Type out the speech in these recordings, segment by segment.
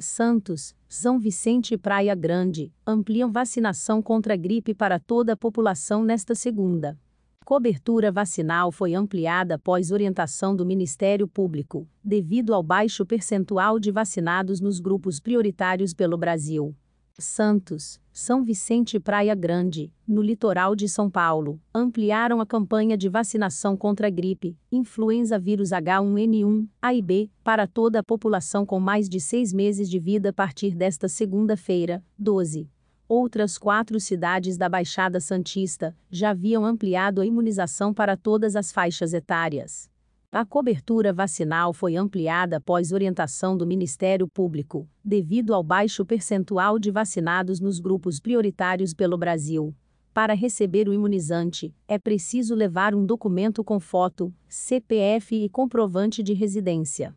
Santos, São Vicente e Praia Grande ampliam vacinação contra a gripe para toda a população nesta segunda. Cobertura vacinal foi ampliada após orientação do Ministério Público, devido ao baixo percentual de vacinados nos grupos prioritários pelo Brasil. Santos, São Vicente e Praia Grande, no litoral de São Paulo, ampliaram a campanha de vacinação contra a gripe, influenza vírus H1N1, A e B, para toda a população com mais de seis meses de vida a partir desta segunda-feira, 12 outras quatro cidades da Baixada Santista já haviam ampliado a imunização para todas as faixas etárias. A cobertura vacinal foi ampliada após orientação do Ministério Público, devido ao baixo percentual de vacinados nos grupos prioritários pelo Brasil. Para receber o imunizante, é preciso levar um documento com foto, CPF e comprovante de residência.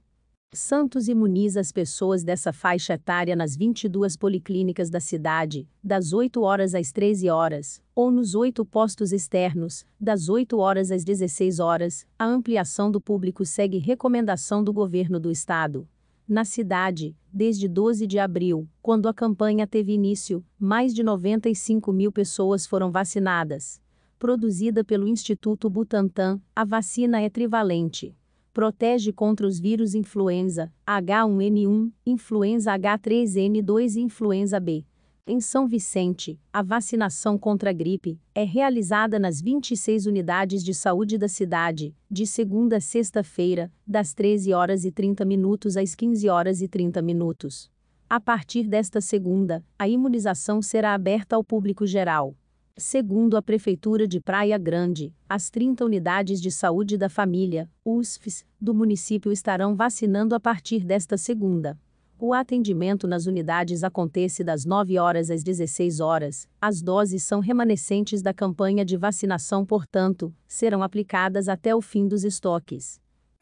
Santos imuniza as pessoas dessa faixa etária nas 22 policlínicas da cidade, das 8 horas às 13 horas, ou nos oito postos externos, das 8 horas às 16 horas. A ampliação do público segue recomendação do governo do estado. Na cidade, desde 12 de abril, quando a campanha teve início, mais de 95 mil pessoas foram vacinadas. Produzida pelo Instituto Butantan, a vacina é trivalente protege contra os vírus influenza H1N1, influenza H3N2 e influenza B. Em São Vicente, a vacinação contra a gripe é realizada nas 26 unidades de saúde da cidade, de segunda a sexta-feira, das 13 horas e 30 minutos às 15 horas e 30 minutos. A partir desta segunda, a imunização será aberta ao público geral. Segundo a Prefeitura de Praia Grande, as 30 unidades de saúde da família, USFs, do município estarão vacinando a partir desta segunda. O atendimento nas unidades acontece das 9 horas às 16 horas. As doses são remanescentes da campanha de vacinação, portanto, serão aplicadas até o fim dos estoques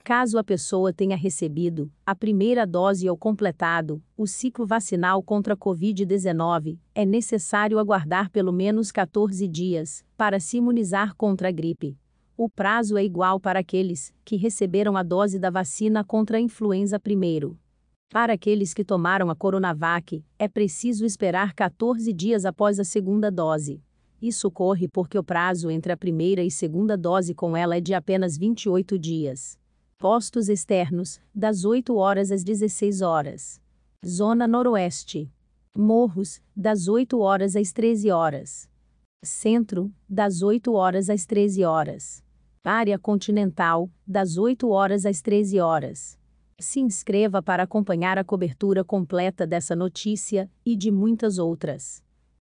caso a pessoa tenha recebido a primeira dose ou completado o ciclo vacinal contra a Covid-19, é necessário aguardar pelo menos 14 dias para se imunizar contra a gripe. O prazo é igual para aqueles que receberam a dose da vacina contra a influenza primeiro. Para aqueles que tomaram a Coronavac, é preciso esperar 14 dias após a segunda dose. Isso ocorre porque o prazo entre a primeira e segunda dose com ela é de apenas 28 dias. Postos externos, das 8 horas às 16 horas. Zona Noroeste. Morros, das 8 horas às 13 horas. Centro, das 8 horas às 13 horas. Área Continental, das 8 horas às 13 horas. Se inscreva para acompanhar a cobertura completa dessa notícia e de muitas outras.